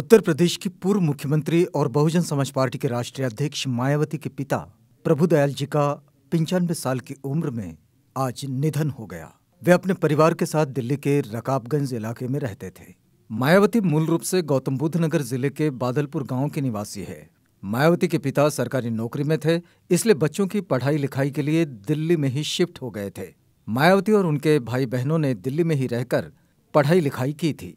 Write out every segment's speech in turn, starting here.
उत्तर प्रदेश की पूर्व मुख्यमंत्री और बहुजन समाज पार्टी के राष्ट्रीय अध्यक्ष मायावती के पिता प्रभुदयाल जी का पंचानवे साल की उम्र में आज निधन हो गया वे अपने परिवार के साथ दिल्ली के रकाबगंज इलाके में रहते थे मायावती मूल रूप से गौतम बुद्ध नगर जिले के बादलपुर गांव के निवासी है मायावती के पिता सरकारी नौकरी में थे इसलिए बच्चों की पढ़ाई लिखाई के लिए दिल्ली में ही शिफ्ट हो गए थे मायावती और उनके भाई बहनों ने दिल्ली में ही रहकर पढ़ाई लिखाई की थी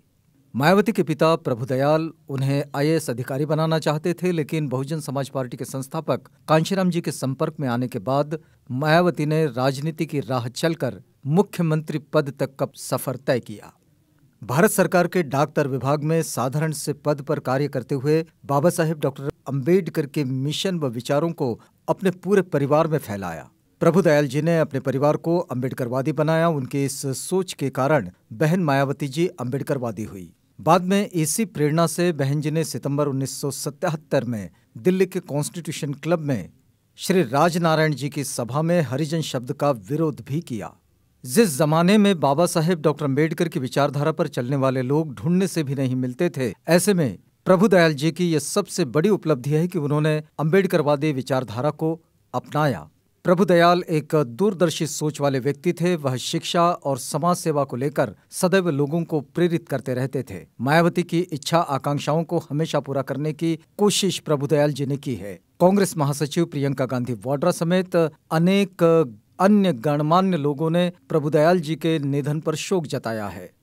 मायावती के पिता प्रभुदयाल उन्हें आईएएस अधिकारी बनाना चाहते थे लेकिन बहुजन समाज पार्टी के संस्थापक कांशीराम जी के संपर्क में आने के बाद मायावती ने राजनीति की राह चलकर मुख्यमंत्री पद तक का सफर तय किया भारत सरकार के डाकतर विभाग में साधारण से पद पर कार्य करते हुए बाबा साहेब डॉक्टर अम्बेडकर के मिशन व विचारों को अपने पूरे परिवार में फैलाया प्रभुदयाल जी ने अपने परिवार को अम्बेडकरवादी बनाया उनके इस सोच के कारण बहन मायावती जी अम्बेडकरवादी हुई बाद में इसी प्रेरणा से बहन जी ने सितंबर 1977 में दिल्ली के कॉन्स्टिट्यूशन क्लब में श्री राजनारायण जी की सभा में हरिजन शब्द का विरोध भी किया जिस जमाने में बाबा साहेब डॉक्टर अम्बेडकर की विचारधारा पर चलने वाले लोग ढूंढने से भी नहीं मिलते थे ऐसे में प्रभु दयाल जी की यह सबसे बड़ी उपलब्धि है कि उन्होंने अम्बेडकरवादी विचारधारा को अपनाया प्रभु दयाल एक दूरदर्शी सोच वाले व्यक्ति थे वह शिक्षा और समाज सेवा को लेकर सदैव लोगों को प्रेरित करते रहते थे मायावती की इच्छा आकांक्षाओं को हमेशा पूरा करने की कोशिश प्रभु दयाल जी ने की है कांग्रेस महासचिव प्रियंका गांधी वाड्रा समेत अनेक अन्य गणमान्य लोगों ने प्रभु दयाल जी के निधन पर शोक जताया है